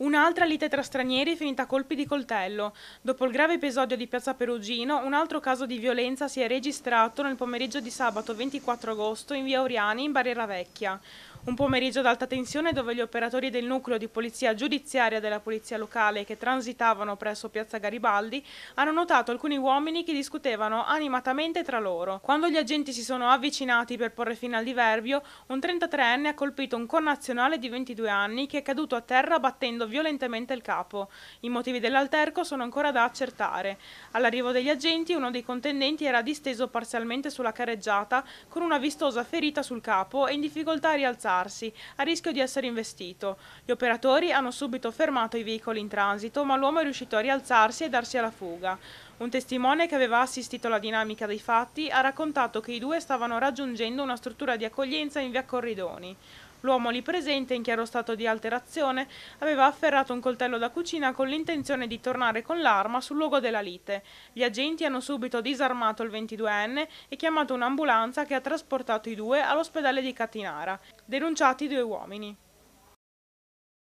Un'altra lite tra stranieri finita a colpi di coltello. Dopo il grave episodio di Piazza Perugino, un altro caso di violenza si è registrato nel pomeriggio di sabato 24 agosto in via Oriani in Barriera Vecchia. Un pomeriggio d'alta tensione dove gli operatori del nucleo di polizia giudiziaria della polizia locale che transitavano presso Piazza Garibaldi hanno notato alcuni uomini che discutevano animatamente tra loro. Quando gli agenti si sono avvicinati per porre fine al diverbio, un 33enne ha colpito un connazionale di 22 anni che è caduto a terra battendo violentemente il capo. I motivi dell'alterco sono ancora da accertare. All'arrivo degli agenti uno dei contendenti era disteso parzialmente sulla carreggiata con una vistosa ferita sul capo e in difficoltà a rialzare alzarsi, a rischio di essere investito. Gli operatori hanno subito fermato i veicoli in transito, ma l'uomo è riuscito a rialzarsi e darsi alla fuga. Un testimone che aveva assistito alla dinamica dei fatti ha raccontato che i due stavano raggiungendo una struttura di accoglienza in via Corridoni. L'uomo lì presente, in chiaro stato di alterazione, aveva afferrato un coltello da cucina con l'intenzione di tornare con l'arma sul luogo della lite. Gli agenti hanno subito disarmato il 22enne e chiamato un'ambulanza che ha trasportato i due all'ospedale di Catinara, denunciati due uomini.